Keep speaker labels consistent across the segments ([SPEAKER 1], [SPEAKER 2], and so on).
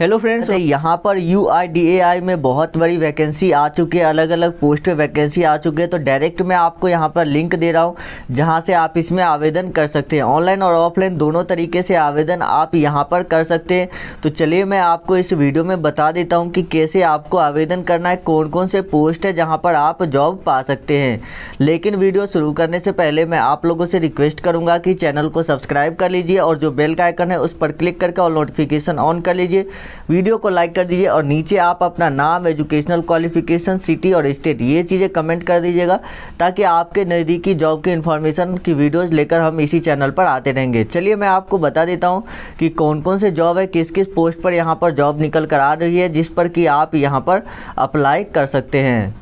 [SPEAKER 1] hello friends यहाँ पर you में बहुत बड़ी वैकेंसी आ चुकी है अलग अलग पोस्ट पे वैकेंसी आ चुकी है तो डायरेक्ट मैं आपको यहाँ पर लिंक दे रहा हूँ जहाँ से आप इसमें आवेदन कर सकते हैं ऑनलाइन और ऑफलाइन दोनों तरीके से आवेदन आप यहाँ पर कर सकते हैं तो चलिए मैं आपको इस वीडियो में बता देता हूँ कि कैसे आपको आवेदन करना है कौन कौन से पोस्ट है जहाँ पर आप जॉब पा सकते हैं लेकिन वीडियो शुरू करने से पहले मैं आप लोगों से रिक्वेस्ट करूँगा कि चैनल को सब्सक्राइब कर लीजिए और जो बेल का आइकन है उस पर क्लिक करके और नोटिफिकेशन ऑन कर लीजिए वीडियो को लाइक कर दीजिए और नीचे आप अपना नाम एजुकेशनल क्वालिफिकेशन सिटी और स्टेट ये चीज़ें कमेंट कर दीजिएगा ताकि आपके नज़दीकी जॉब की इन्फॉर्मेशन की वीडियोज़ लेकर हम इसी चैनल पर आते रहेंगे चलिए मैं आपको बता देता हूँ कि कौन कौन से जॉब है किस किस पोस्ट पर यहाँ पर जॉब निकल कर आ रही है जिस पर कि आप यहाँ पर अप्लाई कर सकते हैं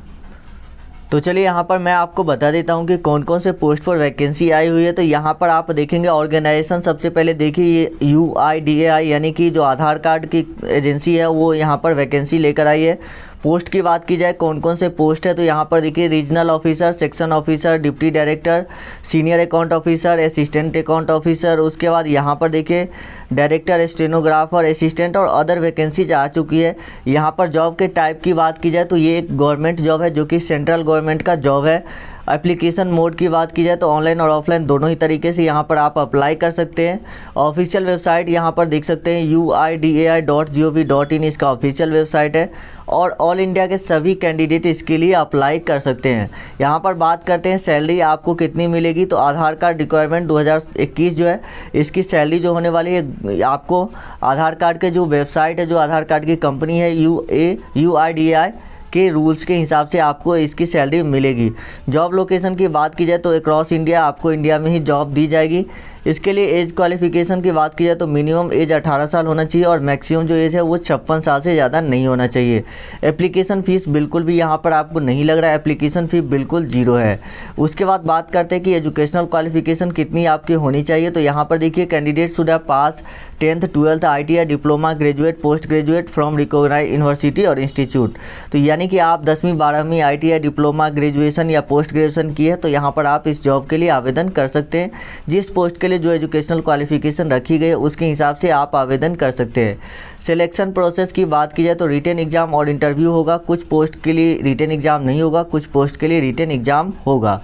[SPEAKER 1] तो चलिए यहाँ पर मैं आपको बता देता हूँ कि कौन कौन से पोस्ट पर वैकेंसी आई हुई है तो यहाँ पर आप देखेंगे ऑर्गेनाइजेशन सबसे पहले देखिए ये यू आई डी ए आई यानी कि जो आधार कार्ड की एजेंसी है वो यहाँ पर वैकेंसी लेकर आई है पोस्ट की बात की जाए कौन कौन से पोस्ट है तो यहाँ पर देखिए regional officer section officer deputy director senior account officer assistant account officer उसके बाद यहाँ पर देखिए डायरेक्टर स्टेनोग्राफर असिस्टेंट और अदर वैकेंसीज आ चुकी है यहाँ पर जॉब के टाइप की बात की जाए तो ये एक गवर्नमेंट जॉब है जो कि सेंट्रल गवर्नमेंट का जॉब है एप्लीकेशन मोड की बात की जाए तो ऑनलाइन और ऑफलाइन दोनों ही तरीके से यहाँ पर आप अप्लाई कर सकते हैं ऑफिशियल वेबसाइट यहाँ पर देख सकते हैं U I D A I dot G O V dot in इसका ऑफिशियल वेबसाइट है और ऑल इंडिया के सभी कैंडिडेट इसके लिए अप्लाई कर सकते हैं यहाँ पर बात करते हैं सैलरी आपको कितनी मिलेगी तो आधार कार्ड रिक्वायरमेंट 2021 जो है इसकी सैलरी जो होने वाली है आपको आधार कार्ड के जो वेबसाइट है जो आधार कार्ड की कंपनी है U A U I D I के रूल्स के हिसाब से आपको इसकी सैलरी मिलेगी जॉब लोकेशन की बात की जाए तो अक्रॉस इंडिया आपको इंडिया में ही जॉब दी जाएगी इसके लिए एज क्वालिफिकेशन की बात की जाए तो मिनिमम एज 18 साल होना चाहिए और मैक्सिमम जो एज है वो छप्पन साल से ज़्यादा नहीं होना चाहिए एप्लीकेशन फ़ीस बिल्कुल भी यहाँ पर आपको नहीं लग रहा है एप्लीकेशन फ़ी बिल्कुल ज़ीरो है उसके बाद बात करते हैं कि एजुकेशनल क्वालिफिकेशन कितनी आपकी होनी चाहिए तो यहाँ पर देखिए candidate should pass tenth twelfth I diploma graduate post graduate from recognise university और इंस्टीट्यूट तो यानी कि आप दसवीं बारहवीं आई डिप्लोमा ग्रेजुएशन या पोस्ट ग्रेजुएशन की है तो यहाँ पर आप इस जॉब के लिए आवेदन कर सकते हैं जिस पोस्ट के लिए पहले जो एजुकेशनल क्वालिफिकेशन रखी गई है उसके हिसाब से आप आवेदन कर सकते हैं सिलेक्शन प्रोसेस की बात की जाए तो रिटर्न एग्ज़ाम और इंटरव्यू होगा कुछ पोस्ट के लिए रिटर्न एग्ज़ाम नहीं होगा कुछ पोस्ट के लिए रिटर्न एग्ज़ाम होगा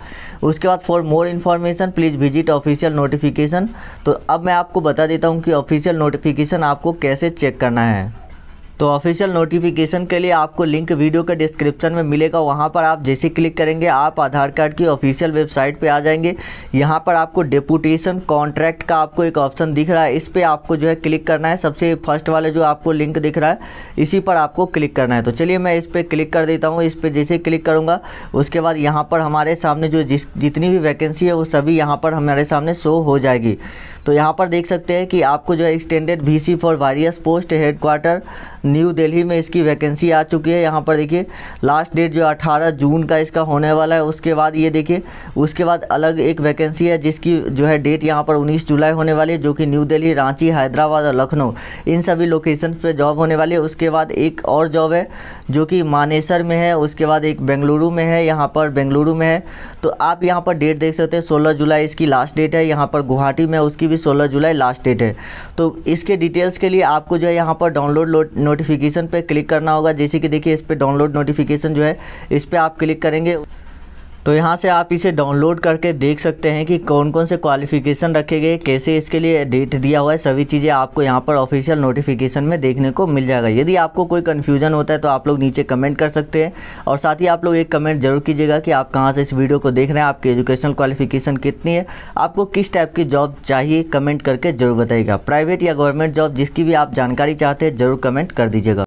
[SPEAKER 1] उसके बाद for more information please visit official notification तो अब मैं आपको बता देता हूँ कि ऑफिशियल नोटिफिकेशन आपको कैसे चेक करना है तो ऑफिशियल नोटिफिकेशन के लिए आपको लिंक वीडियो के डिस्क्रिप्शन में मिलेगा वहाँ पर आप जैसे क्लिक करेंगे आप आधार कार्ड की ऑफिशियल वेबसाइट पर आ जाएंगे यहाँ पर आपको डेपुटेशन कॉन्ट्रैक्ट का आपको एक ऑप्शन दिख रहा है इस पर आपको जो है क्लिक करना है सबसे फर्स्ट वाले जो आपको लिंक दिख रहा है इसी पर आपको क्लिक करना है तो चलिए मैं इस पर क्लिक कर देता हूँ इस पर जैसे क्लिक करूँगा उसके बाद यहाँ पर हमारे सामने जो जिस जितनी भी वैकेंसी है वो सभी यहाँ पर हमारे सामने शो हो जाएगी तो यहाँ पर देख सकते हैं कि आपको जो है एक्सटेंडेड सी for various post headquarter New Delhi में इसकी वैकेंसी आ चुकी है यहाँ पर देखिए लास्ट डेट जो 18 जून का इसका होने वाला है उसके बाद ये देखिए उसके बाद अलग एक वैकेंसी है जिसकी जो है डेट यहाँ पर 19 जुलाई होने वाली है जो कि न्यू दिल्ली रांची हैदराबाद और लखनऊ इन सभी लोकेशन पर जॉब होने वाली है उसके बाद एक और जॉब है जो कि मानेसर में है उसके बाद एक बेंगलुरु में है यहाँ पर बेंगलुरु में है तो आप यहाँ पर डेट देख सकते हैं सोलह जुलाई इसकी लास्ट डेट है यहाँ पर गुवाहाटी में उसकी भी सोलह जुलाई लास्ट डेट है तो इसके डिटेल्स के लिए आपको जो है यहाँ पर डाउनलोड नोटिफिकेशन पे क्लिक करना होगा जैसे कि देखिए इस पर डाउनलोड नोटिफिकेशन जो है इस पर आप क्लिक करेंगे तो यहाँ से आप इसे डाउनलोड करके देख सकते हैं कि कौन कौन से क्वालिफिकेशन रखे गए कैसे इसके लिए डेट दिया हुआ है सभी चीज़ें आपको यहाँ पर ऑफिशियल नोटिफिकेशन में देखने को मिल जाएगा यदि आपको कोई कन्फ्यूजन होता है तो आप लोग नीचे कमेंट कर सकते हैं और साथ ही आप लोग एक कमेंट जरूर कीजिएगा कि आप कहाँ से इस वीडियो को देख रहे हैं आपकी एजुकेशनल क्वालिफिकेशन कितनी है आपको किस टाइप की जॉब चाहिए कमेंट करके जरूर बताइएगा प्राइवेट या गवर्नमेंट जॉब जिसकी भी आप जानकारी चाहते हैं जरूर कमेंट कर दीजिएगा